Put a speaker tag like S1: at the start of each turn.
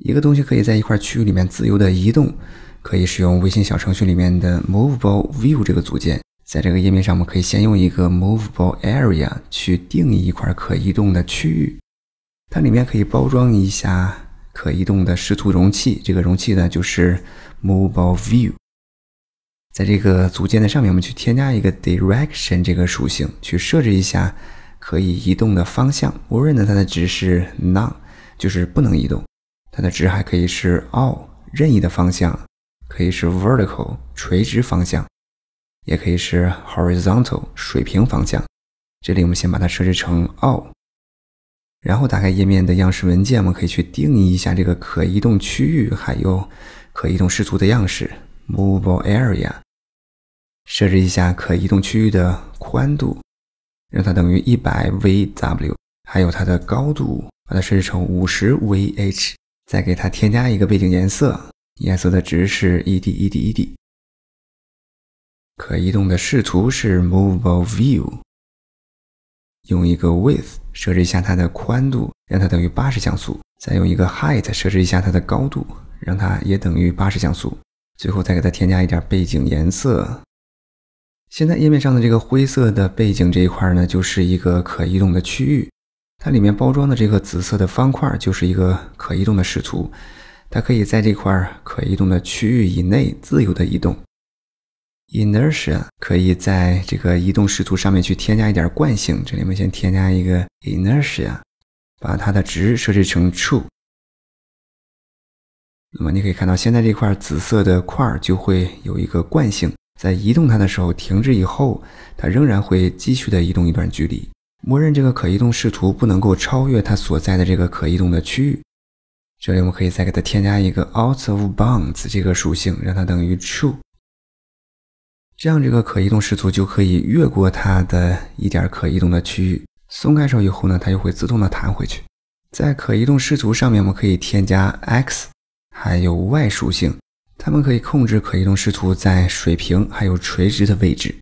S1: 一个东西可以在一块区域里面自由的移动，可以使用微信小程序里面的 movable view 这个组件。在这个页面上，我们可以先用一个 movable area 去定义一块可移动的区域，它里面可以包装一下可移动的视图容器。这个容器呢，就是 movable view。在这个组件的上面，我们去添加一个 direction 这个属性，去设置一下可以移动的方向。默认呢，它的值是 none，就是不能移动。它的值还可以是 all 任意的方向，可以是 vertical 垂直方向，也可以是 horizontal 水平方向。这里我们先把它设置成 all，然后打开页面的样式文件，我们可以去定义一下这个可移动区域，还有可移动视图的样式 movable area，设置一下可移动区域的宽度，让它等于 100vw，还有它的高度，把它设置成 50vh。再给它添加一个背景颜色，颜色的值是一滴一滴一滴。可移动的视图是 movable view。用一个 width 设置一下它的宽度，让它等于八十像素。再用一个 height 设置一下它的高度，让它也等于八十像素。最后再给它添加一点背景颜色。现在页面上的这个灰色的背景这一块呢，就是一个可移动的区域。它里面包装的这个紫色的方块就是一个可移动的视图，它可以在这块可移动的区域以内自由的移动。Inertia 可以在这个移动视图上面去添加一点惯性，这里面先添加一个 Inertia，把它的值设置成 true。那么你可以看到，现在这块紫色的块儿就会有一个惯性，在移动它的时候停止以后，它仍然会继续的移动一段距离。默认这个可移动视图不能够超越它所在的这个可移动的区域。这里我们可以再给它添加一个 out of bounds 这个属性，让它等于 true，这样这个可移动视图就可以越过它的一点可移动的区域。松开手以后呢，它又会自动的弹回去。在可移动视图上面，我们可以添加 x 还有 y 属性，它们可以控制可移动视图在水平还有垂直的位置。